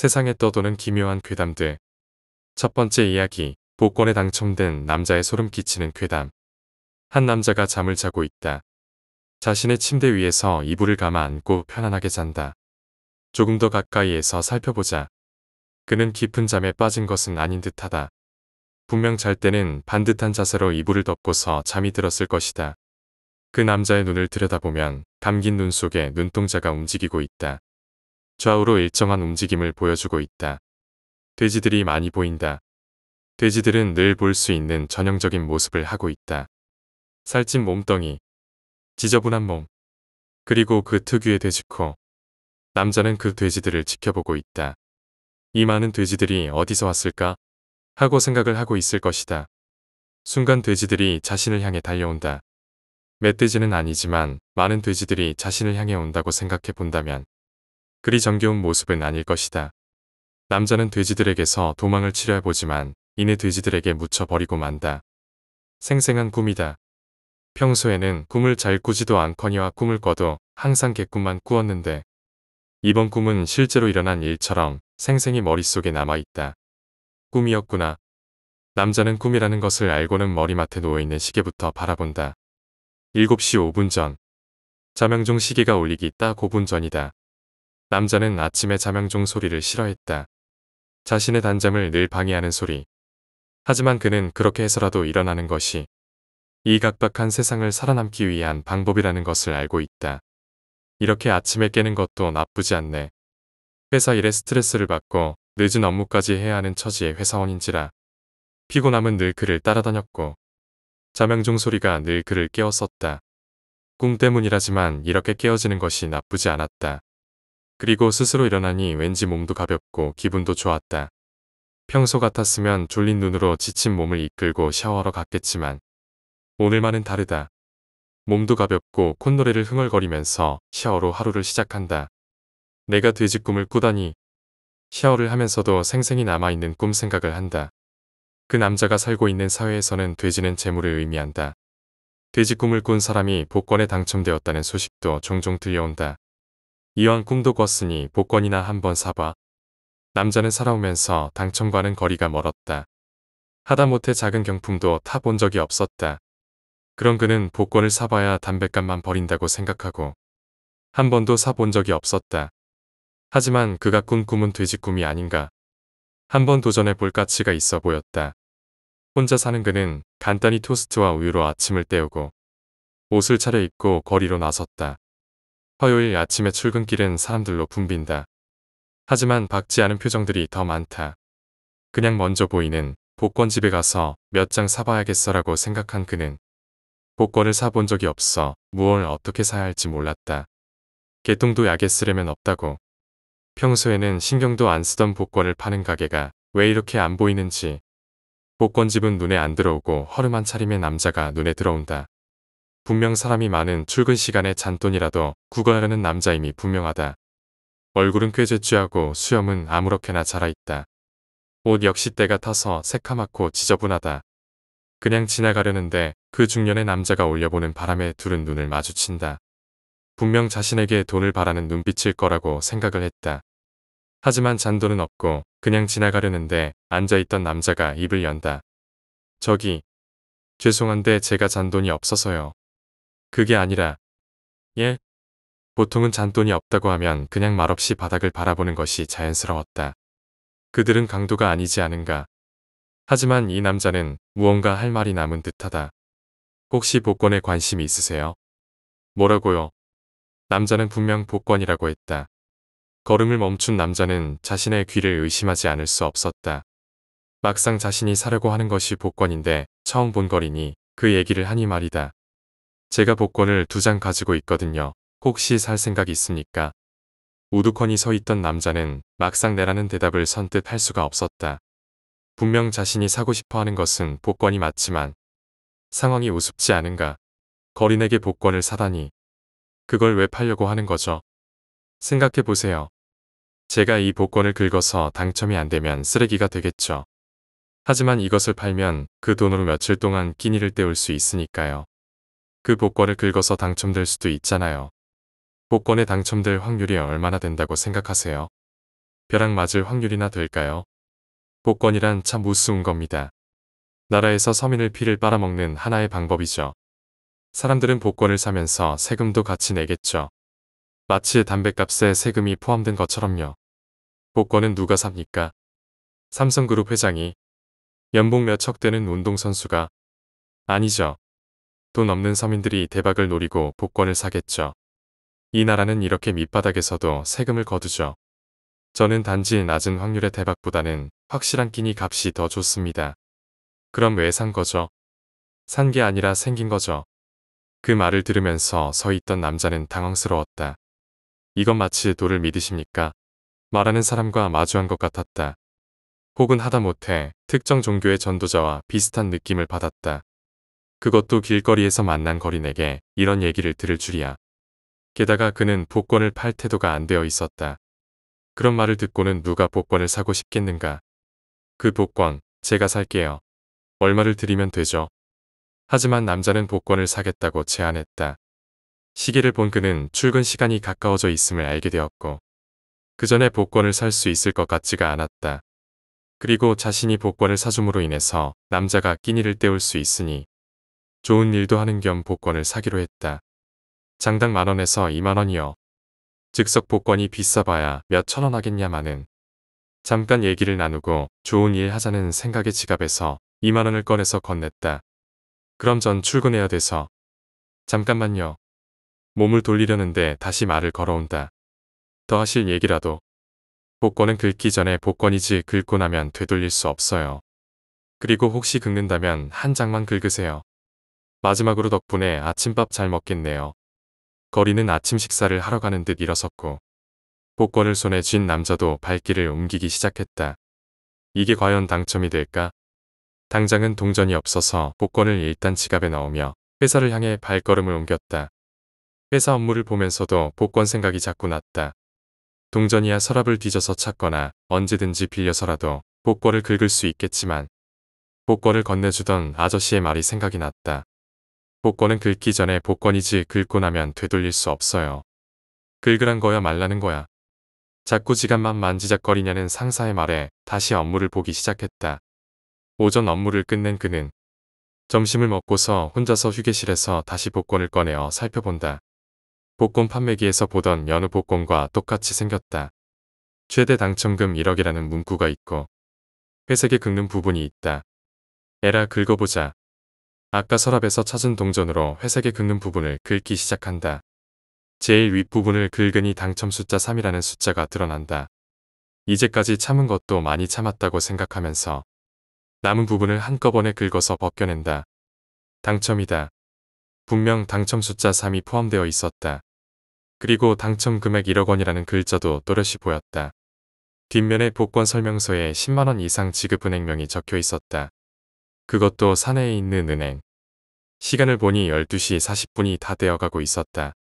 세상에 떠도는 기묘한 괴담들. 첫 번째 이야기, 복권에 당첨된 남자의 소름 끼치는 괴담. 한 남자가 잠을 자고 있다. 자신의 침대 위에서 이불을 감아 안고 편안하게 잔다. 조금 더 가까이에서 살펴보자. 그는 깊은 잠에 빠진 것은 아닌 듯하다. 분명 잘 때는 반듯한 자세로 이불을 덮고서 잠이 들었을 것이다. 그 남자의 눈을 들여다보면 감긴 눈 속에 눈동자가 움직이고 있다. 좌우로 일정한 움직임을 보여주고 있다. 돼지들이 많이 보인다. 돼지들은 늘 볼 수 있는 전형적인 모습을 하고 있다. 살찐 몸덩이, 지저분한 몸, 그리고 그 특유의 돼지코. 남자는 그 돼지들을 지켜보고 있다. 이 많은 돼지들이 어디서 왔을까? 하고 생각을 하고 있을 것이다. 순간 돼지들이 자신을 향해 달려온다. 멧돼지는 아니지만 많은 돼지들이 자신을 향해 온다고 생각해 본다면 그리 정겨운 모습은 아닐 것이다. 남자는 돼지들에게서 도망을 치려 보지만 이내 돼지들에게 묻혀버리고 만다. 생생한 꿈이다. 평소에는 꿈을 잘 꾸지도 않거니와 꿈을 꿔도 항상 개꿈만 꾸었는데 이번 꿈은 실제로 일어난 일처럼 생생히 머릿속에 남아있다. 꿈이었구나. 남자는 꿈이라는 것을 알고는 머리맡에 놓여있는 시계부터 바라본다. 7시 5분 전. 자명종 시계가 울리기 딱 5분 전이다. 남자는 아침에 자명종 소리를 싫어했다. 자신의 단잠을 늘 방해하는 소리. 하지만 그는 그렇게 해서라도 일어나는 것이 이 각박한 세상을 살아남기 위한 방법이라는 것을 알고 있다. 이렇게 아침에 깨는 것도 나쁘지 않네. 회사 일에 스트레스를 받고 늦은 업무까지 해야 하는 처지의 회사원인지라 피곤함은 늘 그를 따라다녔고 자명종 소리가 늘 그를 깨웠었다. 꿈 때문이라지만 이렇게 깨어지는 것이 나쁘지 않았다. 그리고 스스로 일어나니 왠지 몸도 가볍고 기분도 좋았다. 평소 같았으면 졸린 눈으로 지친 몸을 이끌고 샤워하러 갔겠지만 오늘만은 다르다. 몸도 가볍고 콧노래를 흥얼거리면서 샤워로 하루를 시작한다. 내가 돼지 꿈을 꾸다니 샤워를 하면서도 생생히 남아있는 꿈 생각을 한다. 그 남자가 살고 있는 사회에서는 돼지는 재물을 의미한다. 돼지 꿈을 꾼 사람이 복권에 당첨되었다는 소식도 종종 들려온다. 이왕 꿈도 꿨으니 복권이나 한번 사봐. 남자는 살아오면서 당첨과는 거리가 멀었다. 하다못해 작은 경품도 타본 적이 없었다. 그런 그는 복권을 사봐야 담뱃값만 버린다고 생각하고 한 번도 사본 적이 없었다. 하지만 그가 꾼 꿈은 돼지 꿈이 아닌가. 한 번 도전해 볼 가치가 있어 보였다. 혼자 사는 그는 간단히 토스트와 우유로 아침을 때우고 옷을 차려입고 거리로 나섰다. 화요일 아침의 출근길은 사람들로 붐빈다. 하지만 박지 않은 표정들이 더 많다. 그냥 먼저 보이는 복권집에 가서 몇 장 사봐야겠어라고 생각한 그는 복권을 사본 적이 없어 무엇을 어떻게 사야 할지 몰랐다. 개똥도 약에 쓰려면 없다고. 평소에는 신경도 안 쓰던 복권을 파는 가게가 왜 이렇게 안 보이는지. 복권집은 눈에 안 들어오고 허름한 차림의 남자가 눈에 들어온다. 분명 사람이 많은 출근 시간에 잔돈이라도 구걸하려는 남자임이 분명하다. 얼굴은 꽤 재취하고 수염은 아무렇게나 자라있다. 옷 역시 때가 타서 새카맣고 지저분하다. 그냥 지나가려는데 그 중년의 남자가 올려보는 바람에 두른 눈을 마주친다. 분명 자신에게 돈을 바라는 눈빛일 거라고 생각을 했다. 하지만 잔돈은 없고 그냥 지나가려는데 앉아있던 남자가 입을 연다. 저기 죄송한데 제가 잔돈이 없어서요. 그게 아니라 예. 보통은 잔돈이 없다고 하면 그냥 말없이 바닥을 바라보는 것이 자연스러웠다. 그들은 강도가 아니지 않은가. 하지만 이 남자는 무언가 할 말이 남은 듯하다. 혹시 복권에 관심이 있으세요? 뭐라고요? 남자는 분명 복권이라고 했다. 걸음을 멈춘 남자는 자신의 귀를 의심하지 않을 수 없었다. 막상 자신이 사려고 하는 것이 복권인데 처음 본 거리니 그 얘기를 하니 말이다. 제가 복권을 두 장 가지고 있거든요. 혹시 살 생각 있습니까? 우두커니 서 있던 남자는 막상 내라는 대답을 선뜻 할 수가 없었다. 분명 자신이 사고 싶어 하는 것은 복권이 맞지만 상황이 우습지 않은가. 거린에게 복권을 사다니. 그걸 왜 팔려고 하는 거죠? 생각해 보세요. 제가 이 복권을 긁어서 당첨이 안 되면 쓰레기가 되겠죠. 하지만 이것을 팔면 그 돈으로 며칠 동안 끼니를 때울 수 있으니까요. 그 복권을 긁어서 당첨될 수도 있잖아요. 복권에 당첨될 확률이 얼마나 된다고 생각하세요? 벼락 맞을 확률이나 될까요? 복권이란 참 우스운 겁니다. 나라에서 서민을 피를 빨아먹는 하나의 방법이죠. 사람들은 복권을 사면서 세금도 같이 내겠죠. 마치 담뱃값에 세금이 포함된 것처럼요. 복권은 누가 삽니까? 삼성그룹 회장이 연봉 몇 척 되는 운동선수가 아니죠. 돈 없는 서민들이 대박을 노리고 복권을 사겠죠. 이 나라는 이렇게 밑바닥에서도 세금을 거두죠. 저는 단지 낮은 확률의 대박보다는 확실한 끼니 값이 더 좋습니다. 그럼 왜 산 거죠? 산 게 아니라 생긴 거죠. 그 말을 들으면서 서 있던 남자는 당황스러웠다. 이건 마치 도를 믿으십니까? 말하는 사람과 마주한 것 같았다. 혹은 하다못해 특정 종교의 전도자와 비슷한 느낌을 받았다. 그것도 길거리에서 만난 거린에게 이런 얘기를 들을 줄이야. 게다가 그는 복권을 팔 태도가 안 되어 있었다. 그런 말을 듣고는 누가 복권을 사고 싶겠는가. 그 복권 제가 살게요. 얼마를 드리면 되죠. 하지만 남자는 복권을 사겠다고 제안했다. 시계를 본 그는 출근 시간이 가까워져 있음을 알게 되었고 그 전에 복권을 살 수 있을 것 같지가 않았다. 그리고 자신이 복권을 사줌으로 인해서 남자가 끼니를 때울 수 있으니 좋은 일도 하는 겸 복권을 사기로 했다. 장당 만원에서 2만원이요. 즉석 복권이 비싸봐야 몇 천원 하겠냐마는. 잠깐 얘기를 나누고 좋은 일 하자는 생각에 지갑에서 2만원을 꺼내서 건넸다. 그럼 전 출근해야 돼서. 잠깐만요. 몸을 돌리려는데 다시 말을 걸어온다. 더 하실 얘기라도. 복권은 긁기 전에 복권이지 긁고 나면 되돌릴 수 없어요. 그리고 혹시 긁는다면 한 장만 긁으세요. 마지막으로 덕분에 아침밥 잘 먹겠네요. 거리는 아침 식사를 하러 가는 듯 일어섰고 복권을 손에 쥔 남자도 발길을 옮기기 시작했다. 이게 과연 당첨이 될까? 당장은 동전이 없어서 복권을 일단 지갑에 넣으며 회사를 향해 발걸음을 옮겼다. 회사 업무를 보면서도 복권 생각이 자꾸 났다. 동전이야 서랍을 뒤져서 찾거나 언제든지 빌려서라도 복권을 긁을 수 있겠지만 복권을 건네주던 아저씨의 말이 생각이 났다. 복권은 긁기 전에 복권이지 긁고 나면 되돌릴 수 없어요. 긁으란 거야 말라는 거야. 자꾸 지갑만 만지작거리냐는 상사의 말에 다시 업무를 보기 시작했다. 오전 업무를 끝낸 그는 점심을 먹고서 혼자서 휴게실에서 다시 복권을 꺼내어 살펴본다. 복권 판매기에서 보던 여느 복권과 똑같이 생겼다. 최대 당첨금 1억이라는 문구가 있고 회색에 긁는 부분이 있다. 에라 긁어보자. 아까 서랍에서 찾은 동전으로 회색에 긁는 부분을 긁기 시작한다. 제일 윗부분을 긁으니 당첨 숫자 3이라는 숫자가 드러난다. 이제까지 참은 것도 많이 참았다고 생각하면서 남은 부분을 한꺼번에 긁어서 벗겨낸다. 당첨이다. 분명 당첨 숫자 3이 포함되어 있었다. 그리고 당첨 금액 1억 원이라는 글자도 또렷이 보였다. 뒷면에 복권 설명서에 10만원 이상 지급 은행명이 적혀 있었다. 그것도 산에 있는 은행. 시간을 보니 12시 40분이 다 되어가고 있었다.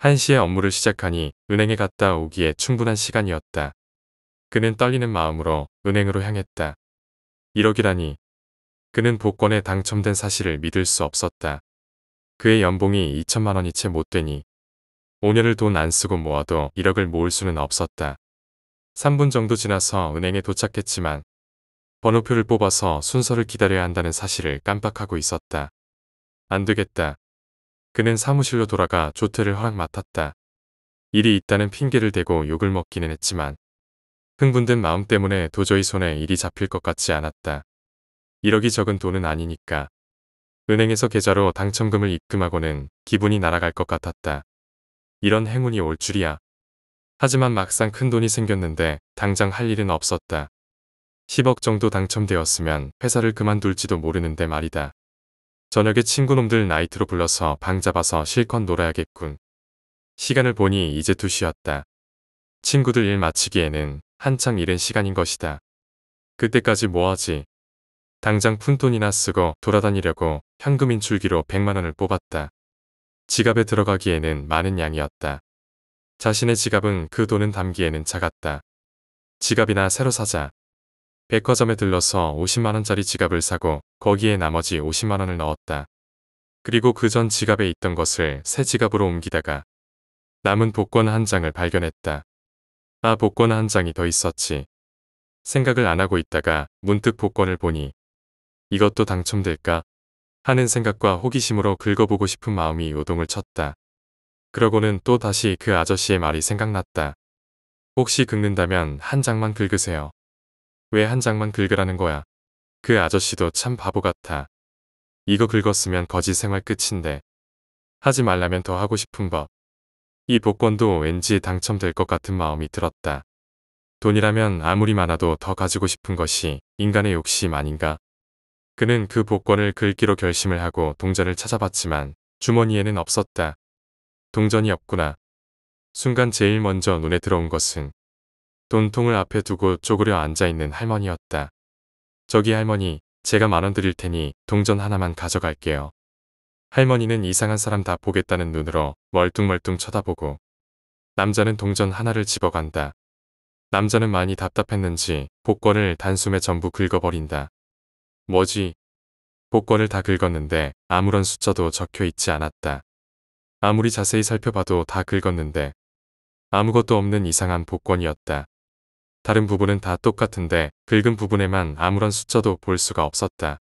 1시에 업무를 시작하니 은행에 갔다 오기에 충분한 시간이었다. 그는 떨리는 마음으로 은행으로 향했다. 1억이라니. 그는 복권에 당첨된 사실을 믿을 수 없었다. 그의 연봉이 2천만 원이 채 못 되니 5년을 돈 안 쓰고 모아도 1억을 모을 수는 없었다. 3분 정도 지나서 은행에 도착했지만 번호표를 뽑아서 순서를 기다려야 한다는 사실을 깜빡하고 있었다. 안 되겠다. 그는 사무실로 돌아가 조퇴를 허락 맡았다. 일이 있다는 핑계를 대고 욕을 먹기는 했지만 흥분된 마음 때문에 도저히 손에 일이 잡힐 것 같지 않았다. 1억이 적은 돈은 아니니까. 은행에서 계좌로 당첨금을 입금하고는 기분이 날아갈 것 같았다. 이런 행운이 올 줄이야. 하지만 막상 큰 돈이 생겼는데 당장 할 일은 없었다. 10억 정도 당첨되었으면 회사를 그만둘지도 모르는데 말이다. 저녁에 친구놈들 나이트로 불러서 방 잡아서 실컷 놀아야겠군. 시간을 보니 이제 2시였다. 친구들 일 마치기에는 한창 이른 시간인 것이다. 그때까지 뭐하지? 당장 푼돈이나 쓰고 돌아다니려고 현금 인출기로 100만원을 뽑았다. 지갑에 들어가기에는 많은 양이었다. 자신의 지갑은 그 돈은 담기에는 작았다. 지갑이나 새로 사자. 백화점에 들러서 50만원짜리 지갑을 사고 거기에 나머지 50만원을 넣었다. 그리고 그 전 지갑에 있던 것을 새 지갑으로 옮기다가 남은 복권 한 장을 발견했다. 아 복권 한 장이 더 있었지. 생각을 안 하고 있다가 문득 복권을 보니 이것도 당첨될까 하는 생각과 호기심으로 긁어보고 싶은 마음이 요동을 쳤다. 그러고는 또 다시 그 아저씨의 말이 생각났다. 혹시 긁는다면 한 장만 긁으세요. 왜한 장만 긁으라는 거야. 그 아저씨도 참 바보 같아. 이거 긁었으면 거지 생활 끝인데. 하지 말라면 더 하고 싶은 법. 이 복권도 왠지 당첨될 것 같은 마음이 들었다. 돈이라면 아무리 많아도 더 가지고 싶은 것이 인간의 욕심 아닌가. 그는 그 복권을 긁기로 결심을 하고 동전을 찾아봤지만 주머니에는 없었다. 동전이 없구나. 순간 제일 먼저 눈에 들어온 것은 돈통을 앞에 두고 쪼그려 앉아있는 할머니였다. 저기 할머니, 제가 만원 드릴 테니 동전 하나만 가져갈게요. 할머니는 이상한 사람 다 보겠다는 눈으로 멀뚱멀뚱 쳐다보고 남자는 동전 하나를 집어간다. 남자는 많이 답답했는지 복권을 단숨에 전부 긁어버린다. 뭐지? 복권을 다 긁었는데 아무런 숫자도 적혀있지 않았다. 아무리 자세히 살펴봐도 다 긁었는데 아무것도 없는 이상한 복권이었다. 다른 부분은 다 똑같은데 긁은 부분에만 아무런 숫자도 볼 수가 없었다.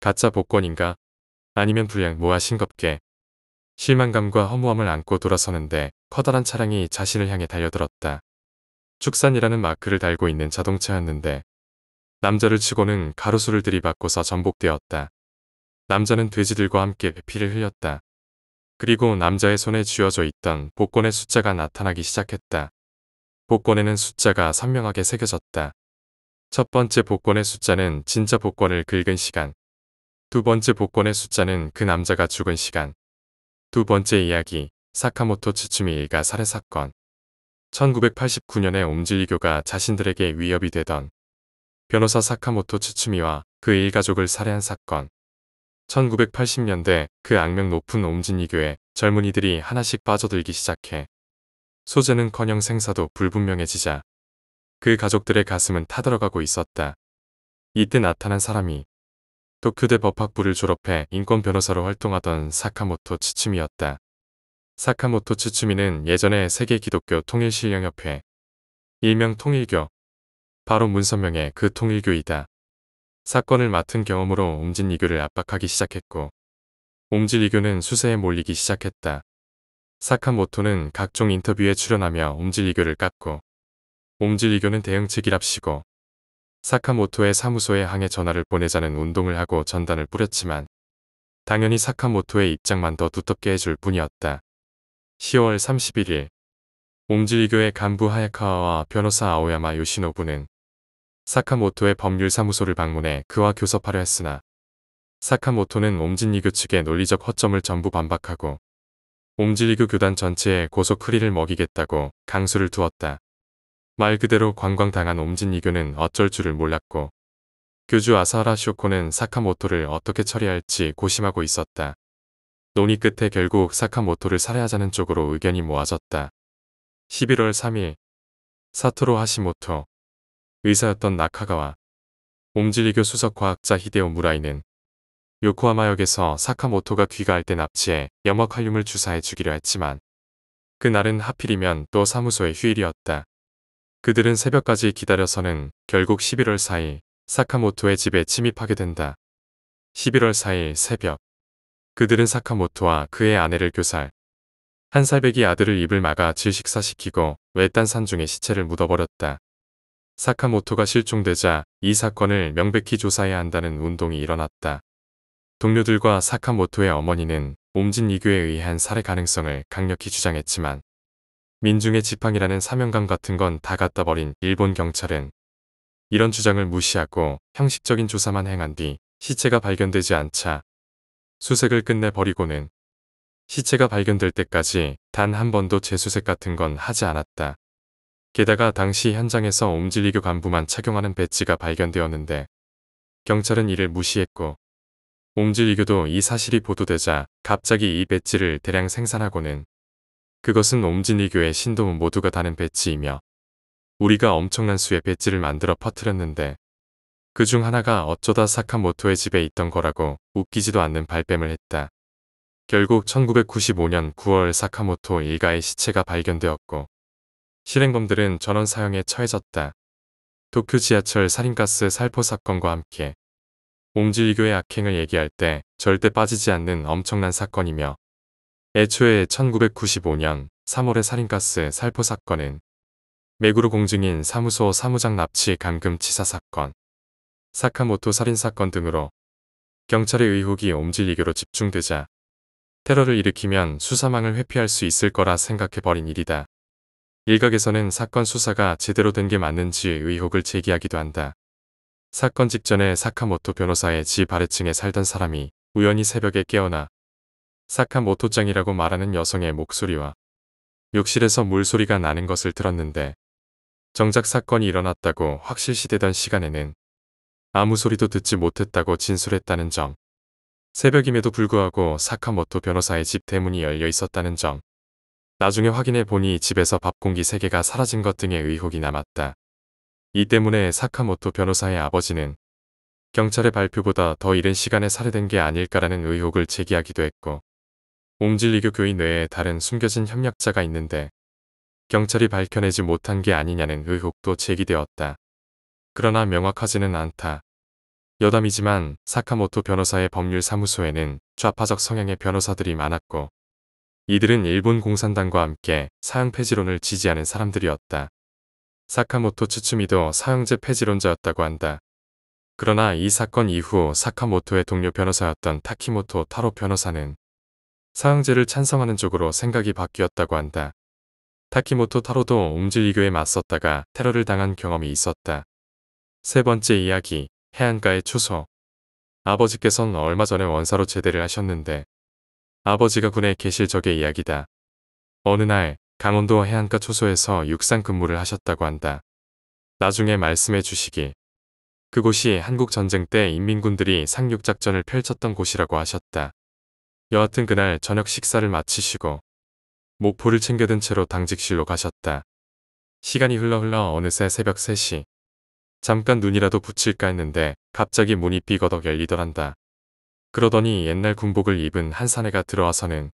가짜 복권인가? 아니면 불량 무아싱겁게 실망감과 허무함을 안고 돌아서는데 커다란 차량이 자신을 향해 달려들었다. 축산이라는 마크를 달고 있는 자동차였는데 남자를 치고는 가로수를 들이받고서 전복되었다. 남자는 돼지들과 함께 피를 흘렸다. 그리고 남자의 손에 쥐어져 있던 복권의 숫자가 나타나기 시작했다. 복권에는 숫자가 선명하게 새겨졌다. 첫 번째 복권의 숫자는 진짜 복권을 긁은 시간. 두 번째 복권의 숫자는 그 남자가 죽은 시간. 두 번째 이야기, 사카모토 츠츠미 일가 살해 사건. 1989년에 옴질리교가 자신들에게 위협이 되던 변호사 사카모토 츠츠미와 그 일가족을 살해한 사건. 1980년대 그 악명 높은 옴진이교에 젊은이들이 하나씩 빠져들기 시작해 소재는커녕 생사도 불분명해지자 그 가족들의 가슴은 타들어가고 있었다. 이때 나타난 사람이 도쿄대 법학부를 졸업해 인권 변호사로 활동하던 사카모토 치츠미였다. 사카모토 치츠미는 예전에 세계 기독교 통일신령협회 일명 통일교 바로 문선명의 그 통일교이다. 사건을 맡은 경험으로 옴진이교를 압박하기 시작했고 옴진이교는 수세에 몰리기 시작했다. 사카모토는 각종 인터뷰에 출연하며 옴질리교를 깎고 옴질리교는 대응책이랍시고 사카모토의 사무소에 항해 전화를 보내자는 운동을 하고 전단을 뿌렸지만 당연히 사카모토의 입장만 더 두텁게 해줄 뿐이었다. 10월 31일 옴질리교의 간부 하야카와와 변호사 아오야마 요시노부는 사카모토의 법률사무소를 방문해 그와 교섭하려 했으나 사카모토는 옴진리교 측의 논리적 허점을 전부 반박하고 옴질리교 교단 전체에 고소크리를 먹이겠다고 강수를 두었다. 말 그대로 관광당한 옴진이교는 어쩔 줄을 몰랐고 교주 아사라 하 쇼코는 사카모토를 어떻게 처리할지 고심하고 있었다. 논의 끝에 결국 사카모토를 살해하자는 쪽으로 의견이 모아졌다. 11월 3일 사토로 하시모토 의사였던 나카가와 옴질리교 수석 과학자 히데오 무라이는 요코하마역에서 사카모토가 귀가할 때 납치해 염화칼륨을 주사해 주기로 했지만 그날은 하필이면 또 사무소의 휴일이었다. 그들은 새벽까지 기다려서는 결국 11월 4일 사카모토의 집에 침입하게 된다. 11월 4일 새벽 그들은 사카모토와 그의 아내를 교살 한 살배기 아들을 입을 막아 질식사시키고 외딴 산중에 시체를 묻어버렸다. 사카모토가 실종되자 이 사건을 명백히 조사해야 한다는 운동이 일어났다. 동료들과 사카모토의 어머니는 옴진 이교에 의한 살해 가능성을 강력히 주장했지만 민중의 지팡이라는 사명감 같은 건 다 갖다 버린 일본 경찰은 이런 주장을 무시하고 형식적인 조사만 행한 뒤 시체가 발견되지 않자 수색을 끝내버리고는 시체가 발견될 때까지 단 한 번도 재수색 같은 건 하지 않았다. 게다가 당시 현장에서 옴진리교 간부만 착용하는 배지가 발견되었는데 경찰은 이를 무시했고 옴질이교도 이 사실이 보도되자 갑자기 이 배지를 대량 생산하고는 그것은 옴진이교의 신도 모두가 다는 배지이며 우리가 엄청난 수의 배지를 만들어 퍼뜨렸는데 그 중 하나가 어쩌다 사카모토의 집에 있던 거라고 웃기지도 않는 발뺌을 했다. 결국 1995년 9월 사카모토 일가의 시체가 발견되었고 실행범들은 전원 사형에 처해졌다. 도쿄 지하철 살인가스 살포 사건과 함께 옴지이교의 악행을 얘기할 때 절대 빠지지 않는 엄청난 사건이며 애초에 1995년 3월의 살인가스 살포 사건은 매구로 공증인 사무소 사무장 납치 감금치사 사건, 사카모토 살인 사건 등으로 경찰의 의혹이 옴질리교로 집중되자 테러를 일으키면 수사망을 회피할 수 있을 거라 생각해버린 일이다. 일각에서는 사건 수사가 제대로 된 게 맞는지 의혹을 제기하기도 한다. 사건 직전에 사카모토 변호사의 집 아래층에 살던 사람이 우연히 새벽에 깨어나 사카모토짱이라고 말하는 여성의 목소리와 욕실에서 물소리가 나는 것을 들었는데 정작 사건이 일어났다고 확실시되던 시간에는 아무 소리도 듣지 못했다고 진술했다는 점 새벽임에도 불구하고 사카모토 변호사의 집 대문이 열려 있었다는 점 나중에 확인해 보니 집에서 밥공기 3개가 사라진 것 등의 의혹이 남았다. 이 때문에 사카모토 변호사의 아버지는 경찰의 발표보다 더 이른 시간에 살해된 게 아닐까라는 의혹을 제기하기도 했고 옴질리교 교인 외에 다른 숨겨진 협력자가 있는데 경찰이 밝혀내지 못한 게 아니냐는 의혹도 제기되었다. 그러나 명확하지는 않다. 여담이지만 사카모토 변호사의 법률사무소에는 좌파적 성향의 변호사들이 많았고 이들은 일본 공산당과 함께 사형 폐지론을 지지하는 사람들이었다. 사카모토 츠츠미도 사형제 폐지론자였다고 한다. 그러나 이 사건 이후 사카모토의 동료 변호사였던 타키모토 타로 변호사는 사형제를 찬성하는 쪽으로 생각이 바뀌었다고 한다. 타키모토 타로도 움질이교에 맞섰다가 테러를 당한 경험이 있었다. 세 번째 이야기, 해안가의 추소. 아버지께선 얼마 전에 원사로 제대를 하셨는데 아버지가 군에 계실 적의 이야기다. 어느 날 강원도 해안가 초소에서 육상 근무를 하셨다고 한다. 나중에 말씀해 주시기. 그곳이 한국전쟁 때 인민군들이 상륙작전을 펼쳤던 곳이라고 하셨다. 여하튼 그날 저녁 식사를 마치시고 목포를 챙겨든 채로 당직실로 가셨다. 시간이 흘러 흘러 어느새 새벽 3시. 잠깐 눈이라도 붙일까 했는데 갑자기 문이 삐거덕 열리더란다. 그러더니 옛날 군복을 입은 한산내가 들어와서는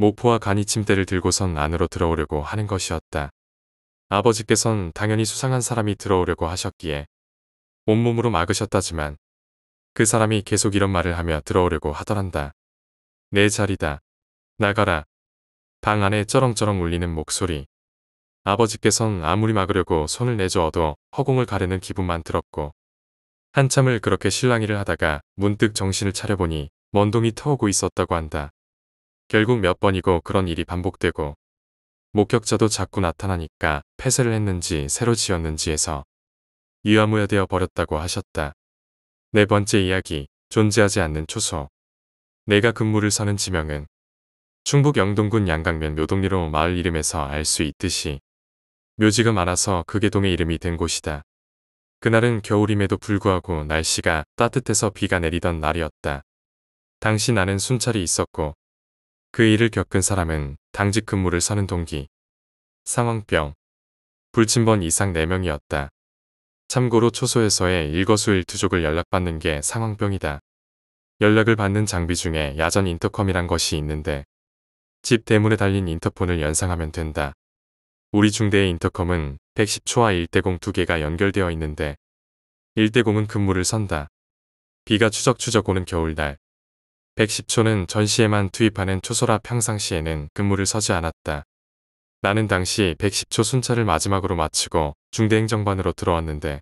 모포와 간이 침대를 들고선 안으로 들어오려고 하는 것이었다. 아버지께선 당연히 수상한 사람이 들어오려고 하셨기에 온몸으로 막으셨다지만 그 사람이 계속 이런 말을 하며 들어오려고 하더란다. 내 자리다. 나가라. 방 안에 쩌렁쩌렁 울리는 목소리. 아버지께선 아무리 막으려고 손을 내저어도 허공을 가르는 기분만 들었고 한참을 그렇게 실랑이를 하다가 문득 정신을 차려보니 먼동이 터오고 있었다고 한다. 결국 몇 번이고 그런 일이 반복되고 목격자도 자꾸 나타나니까 폐쇄를 했는지 새로 지었는지 해서 위화무야되어 버렸다고 하셨다. 네 번째 이야기, 존재하지 않는 초소. 내가 근무를 서는 지명은 충북 영동군 양강면 묘동리로 마을 이름에서 알 수 있듯이 묘지가 많아서 그게 동의 이름이 된 곳이다. 그날은 겨울임에도 불구하고 날씨가 따뜻해서 비가 내리던 날이었다. 당시 나는 순찰이 있었고 그 일을 겪은 사람은 당직 근무를 서는 동기, 상황병, 불침번 이상 4명이었다. 참고로 초소에서의 일거수일투족을 연락받는 게 상황병이다. 연락을 받는 장비 중에 야전 인터컴이란 것이 있는데 집 대문에 달린 인터폰을 연상하면 된다. 우리 중대의 인터컴은 110초와 1대공 두 개가 연결되어 있는데 1대공은 근무를 선다. 비가 추적추적 오는 겨울날 110초는 전시에만 투입하는 초소라 평상시에는 근무를 서지 않았다. 나는 당시 110초 순찰을 마지막으로 마치고 중대행정반으로 들어왔는데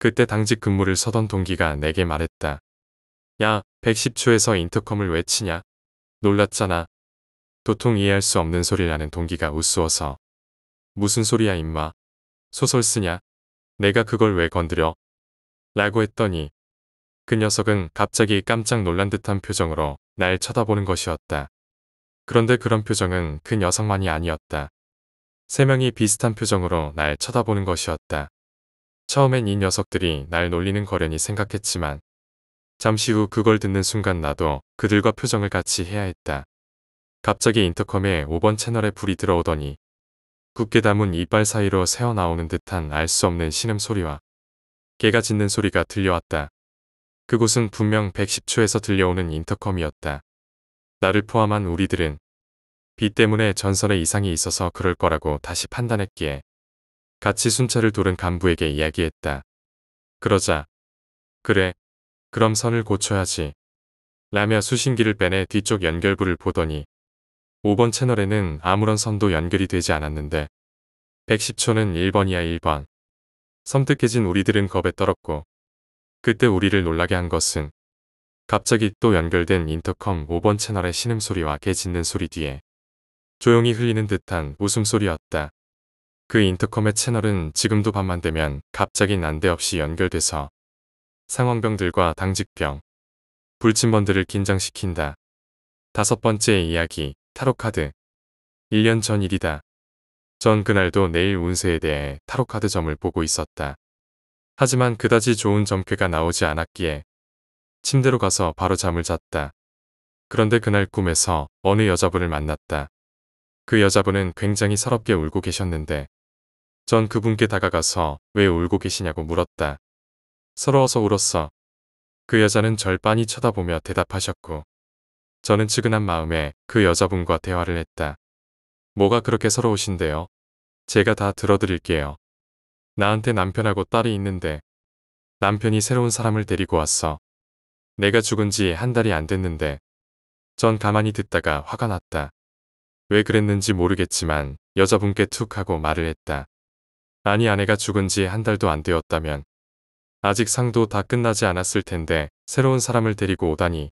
그때 당직 근무를 서던 동기가 내게 말했다. 야, 110초에서 인터컴을 왜 치냐? 놀랐잖아. 도통 이해할 수 없는 소리라는 동기가 우스워서 무슨 소리야 임마. 소설 쓰냐? 내가 그걸 왜 건드려? 라고 했더니 그 녀석은 갑자기 깜짝 놀란 듯한 표정으로 날 쳐다보는 것이었다. 그런데 그런 표정은 그 녀석만이 아니었다. 세 명이 비슷한 표정으로 날 쳐다보는 것이었다. 처음엔 이 녀석들이 날 놀리는 거려니 생각했지만 잠시 후 그걸 듣는 순간 나도 그들과 표정을 같이 해야 했다. 갑자기 인터컴에 5번 채널에 불이 들어오더니 굳게 담은 이빨 사이로 새어나오는 듯한 알 수 없는 신음소리와 개가 짖는 소리가 들려왔다. 그곳은 분명 110초에서 들려오는 인터컴이었다. 나를 포함한 우리들은 비 때문에 전선에 이상이 있어서 그럴 거라고 다시 판단했기에 같이 순찰을 돌은 간부에게 이야기했다. 그러자 그래 그럼 선을 고쳐야지 라며 수신기를 빼내 뒤쪽 연결부를 보더니 5번 채널에는 아무런 선도 연결이 되지 않았는데 110초는 1번이야 1번. 섬뜩해진 우리들은 겁에 떨었고 그때 우리를 놀라게 한 것은 갑자기 또 연결된 인터컴 5번 채널의 신음소리와 개 짖는 소리 뒤에 조용히 흘리는 듯한 웃음소리였다. 그 인터컴의 채널은 지금도 밤만 되면 갑자기 난데없이 연결돼서 상황병들과 당직병, 불침번들을 긴장시킨다. 다섯 번째 이야기, 타로카드. 1년 전 일이다. 전 그날도 내일 운세에 대해 타로카드점을 보고 있었다. 하지만 그다지 좋은 점괘가 나오지 않았기에 침대로 가서 바로 잠을 잤다. 그런데 그날 꿈에서 어느 여자분을 만났다. 그 여자분은 굉장히 서럽게 울고 계셨는데 전 그분께 다가가서 왜 울고 계시냐고 물었다. 서러워서 울었어. 그 여자는 절 빤히 쳐다보며 대답하셨고 저는 측은한 마음에 그 여자분과 대화를 했다. 뭐가 그렇게 서러우신데요? 제가 다 들어드릴게요. 나한테 남편하고 딸이 있는데 남편이 새로운 사람을 데리고 왔어. 내가 죽은 지 한 달이 안 됐는데 전 가만히 듣다가 화가 났다. 왜 그랬는지 모르겠지만 여자분께 툭 하고 말을 했다. 아니 아내가 죽은 지 한 달도 안 되었다면 아직 상도 다 끝나지 않았을 텐데 새로운 사람을 데리고 오다니.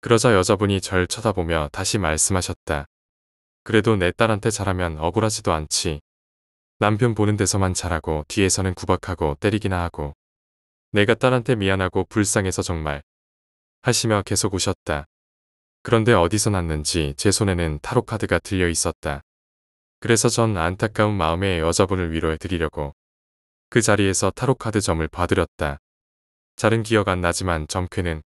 그러자 여자분이 절 쳐다보며 다시 말씀하셨다. 그래도 내 딸한테 잘하면 억울하지도 않지. 남편 보는 데서만 잘하고 뒤에서는 구박하고 때리기나 하고 내가 딸한테 미안하고 불쌍해서 정말 하시며 계속 오셨다 그런데 어디서 났는지 제 손에는 타로 카드가 들려 있었다. 그래서 전 안타까운 마음에 여자분을 위로해 드리려고 그 자리에서 타로 카드 점을 봐드렸다. 잘은 기억 안 나지만 점괘는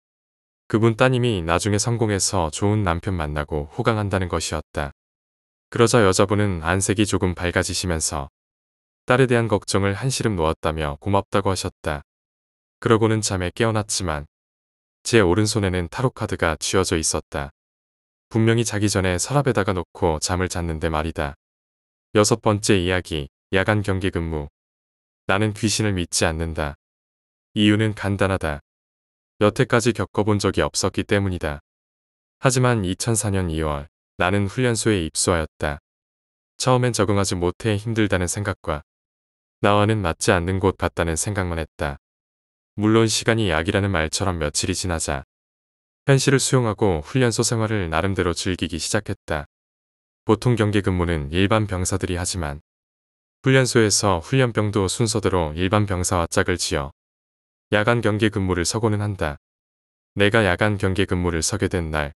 그분 따님이 나중에 성공해서 좋은 남편 만나고 호강한다는 것이었다. 그러자 여자분은 안색이 조금 밝아지시면서 딸에 대한 걱정을 한시름 놓았다며 고맙다고 하셨다. 그러고는 잠에 깨어났지만 제 오른손에는 타로카드가 쥐어져 있었다. 분명히 자기 전에 서랍에다가 놓고 잠을 잤는데 말이다. 여섯 번째 이야기, 야간 경계 근무. 나는 귀신을 믿지 않는다. 이유는 간단하다. 여태까지 겪어본 적이 없었기 때문이다. 하지만 2004년 2월 나는 훈련소에 입소하였다. 처음엔 적응하지 못해 힘들다는 생각과 나와는 맞지 않는 곳 같다는 생각만 했다. 물론 시간이 약이라는 말처럼 며칠이 지나자 현실을 수용하고 훈련소 생활을 나름대로 즐기기 시작했다. 보통 경계 근무는 일반 병사들이 하지만 훈련소에서 훈련병도 순서대로 일반 병사와 짝을 지어 야간 경계 근무를 서고는 한다. 내가 야간 경계 근무를 서게 된날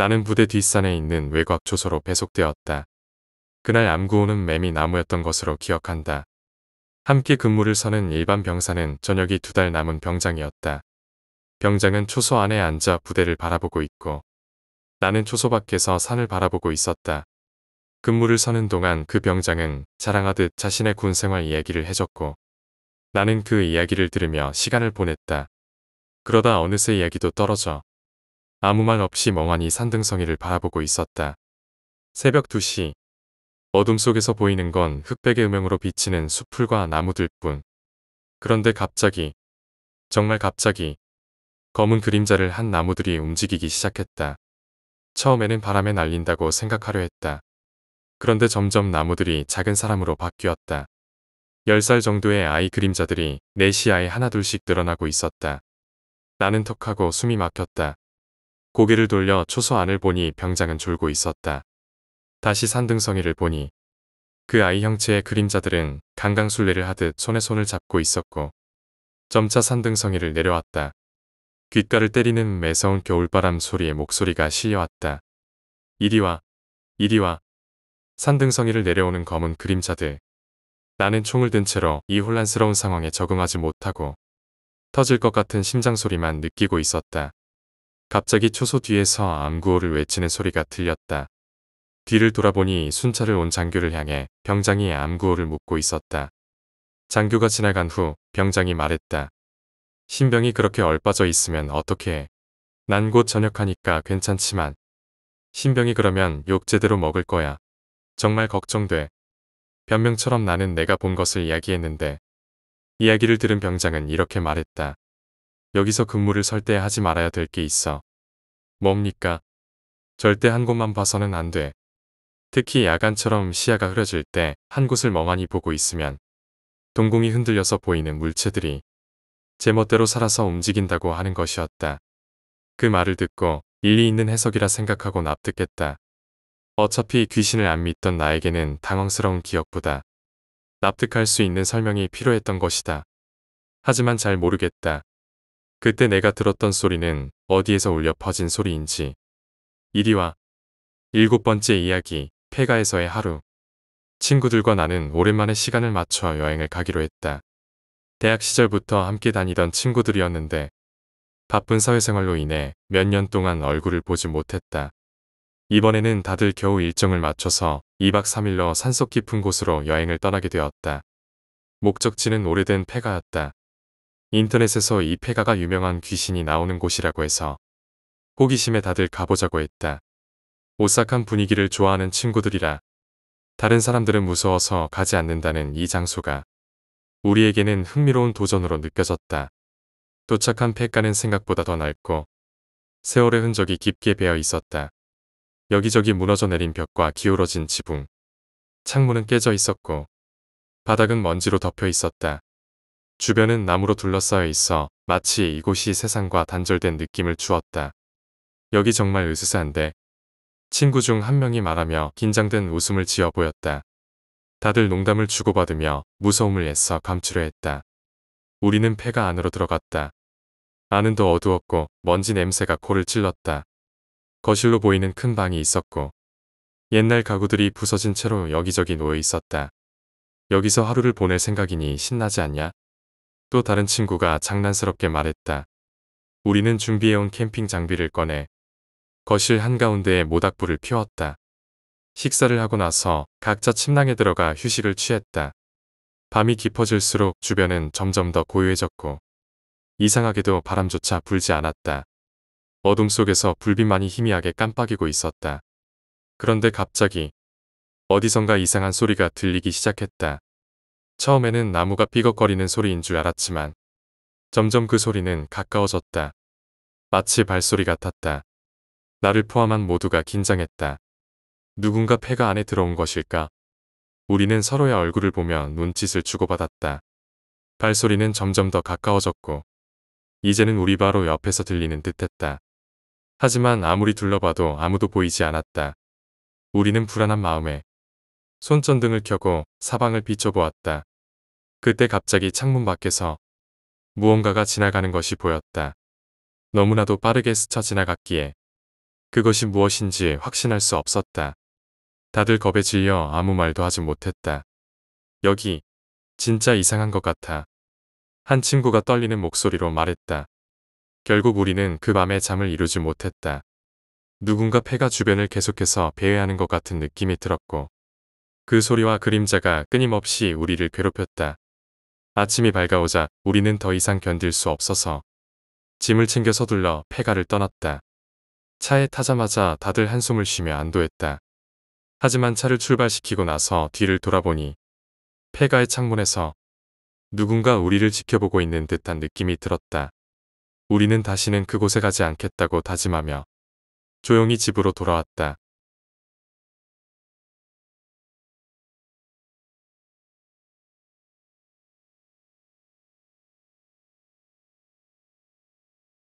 나는 부대 뒷산에 있는 외곽 초소로 배속되었다. 그날 암구호는 매미 나무였던 것으로 기억한다. 함께 근무를 서는 일반 병사는 저녁이 두 달 남은 병장이었다. 병장은 초소 안에 앉아 부대를 바라보고 있고 나는 초소 밖에서 산을 바라보고 있었다. 근무를 서는 동안 그 병장은 자랑하듯 자신의 군생활 이야기를 해줬고 나는 그 이야기를 들으며 시간을 보냈다. 그러다 어느새 이야기도 떨어져 아무 말 없이 멍하니 산등성이를 바라보고 있었다. 새벽 2시. 어둠 속에서 보이는 건 흑백의 음영으로 비치는 수풀과 나무들 뿐. 그런데 갑자기, 정말 갑자기, 검은 그림자를 한 나무들이 움직이기 시작했다. 처음에는 바람에 날린다고 생각하려 했다. 그런데 점점 나무들이 작은 사람으로 바뀌었다. 10살 정도의 아이 그림자들이 내 시야에 하나둘씩 늘어나고 있었다. 나는 턱하고 숨이 막혔다. 고개를 돌려 초소 안을 보니 병장은 졸고 있었다. 다시 산등성이를 보니 그 아이 형체의 그림자들은 강강술래를 하듯 손에 손을 잡고 있었고 점차 산등성이를 내려왔다. 귓가를 때리는 매서운 겨울바람 소리에 목소리가 실려왔다. 이리와, 이리와. 산등성이를 내려오는 검은 그림자들. 나는 총을 든 채로 이 혼란스러운 상황에 적응하지 못하고 터질 것 같은 심장소리만 느끼고 있었다. 갑자기 초소 뒤에서 암구호를 외치는 소리가 들렸다. 뒤를 돌아보니 순찰을 온 장교를 향해 병장이 암구호를 묻고 있었다. 장교가 지나간 후 병장이 말했다. 신병이 그렇게 얼빠져 있으면 어떻게 해. 난곧 전역하니까 괜찮지만 신병이 그러면 욕 제대로 먹을 거야. 정말 걱정돼. 변명처럼 나는 내가 본 것을 이야기했는데 이야기를 들은 병장은 이렇게 말했다. 여기서 근무를 설 때 하지 말아야 될 게 있어. 뭡니까? 절대 한 곳만 봐서는 안 돼. 특히 야간처럼 시야가 흐려질 때 한 곳을 멍하니 보고 있으면 동공이 흔들려서 보이는 물체들이 제멋대로 살아서 움직인다고 하는 것이었다. 그 말을 듣고 일리 있는 해석이라 생각하고 납득했다. 어차피 귀신을 안 믿던 나에게는 당황스러운 기억보다 납득할 수 있는 설명이 필요했던 것이다. 하지만 잘 모르겠다. 그때 내가 들었던 소리는 어디에서 울려 퍼진 소리인지. 이리와. 일곱 번째 이야기, 폐가에서의 하루. 친구들과 나는 오랜만에 시간을 맞춰 여행을 가기로 했다. 대학 시절부터 함께 다니던 친구들이었는데 바쁜 사회생활로 인해 몇 년 동안 얼굴을 보지 못했다. 이번에는 다들 겨우 일정을 맞춰서 2박 3일로 산속 깊은 곳으로 여행을 떠나게 되었다. 목적지는 오래된 폐가였다. 인터넷에서 이폐가가 유명한 귀신이 나오는 곳이라고 해서 호기심에 다들 가보자고 했다. 오싹한 분위기를 좋아하는 친구들이라 다른 사람들은 무서워서 가지 않는다는 이 장소가 우리에게는 흥미로운 도전으로 느껴졌다. 도착한 폐가는 생각보다 더 낡고 세월의 흔적이 깊게 배어 있었다. 여기저기 무너져 내린 벽과 기울어진 지붕, 창문은 깨져 있었고 바닥은 먼지로 덮여 있었다. 주변은 나무로 둘러싸여 있어 마치 이곳이 세상과 단절된 느낌을 주었다. 여기 정말 으스스한데. 친구 중 한 명이 말하며 긴장된 웃음을 지어 보였다. 다들 농담을 주고받으며 무서움을 애써 감추려 했다. 우리는 폐가 안으로 들어갔다. 안은더 어두웠고 먼지 냄새가 코를 찔렀다. 거실로 보이는 큰 방이 있었고 옛날 가구들이 부서진 채로 여기저기 놓여 있었다. 여기서 하루를 보낼 생각이니 신나지 않냐? 또 다른 친구가 장난스럽게 말했다. 우리는 준비해온 캠핑 장비를 꺼내 거실 한가운데에 모닥불을 피웠다. 식사를 하고 나서 각자 침낭에 들어가 휴식을 취했다. 밤이 깊어질수록 주변은 점점 더 고요해졌고 이상하게도 바람조차 불지 않았다. 어둠 속에서 불빛만이 희미하게 깜빡이고 있었다. 그런데 갑자기 어디선가 이상한 소리가 들리기 시작했다. 처음에는 나무가 삐걱거리는 소리인 줄 알았지만 점점 그 소리는 가까워졌다. 마치 발소리 같았다. 나를 포함한 모두가 긴장했다. 누군가 폐가 안에 들어온 것일까? 우리는 서로의 얼굴을 보며 눈짓을 주고받았다. 발소리는 점점 더 가까워졌고 이제는 우리 바로 옆에서 들리는 듯했다. 하지만 아무리 둘러봐도 아무도 보이지 않았다. 우리는 불안한 마음에 손전등을 켜고 사방을 비춰보았다. 그때 갑자기 창문 밖에서 무언가가 지나가는 것이 보였다. 너무나도 빠르게 스쳐 지나갔기에 그것이 무엇인지 확신할 수 없었다. 다들 겁에 질려 아무 말도 하지 못했다. 여기 진짜 이상한 것 같아. 한 친구가 떨리는 목소리로 말했다. 결국 우리는 그 밤에 잠을 이루지 못했다. 누군가 폐가 주변을 계속해서 배회하는 것 같은 느낌이 들었고 그 소리와 그림자가 끊임없이 우리를 괴롭혔다. 아침이 밝아오자 우리는 더 이상 견딜 수 없어서 짐을 챙겨 서둘러 폐가를 떠났다. 차에 타자마자 다들 한숨을 쉬며 안도했다. 하지만 차를 출발시키고 나서 뒤를 돌아보니 폐가의 창문에서 누군가 우리를 지켜보고 있는 듯한 느낌이 들었다. 우리는 다시는 그곳에 가지 않겠다고 다짐하며 조용히 집으로 돌아왔다.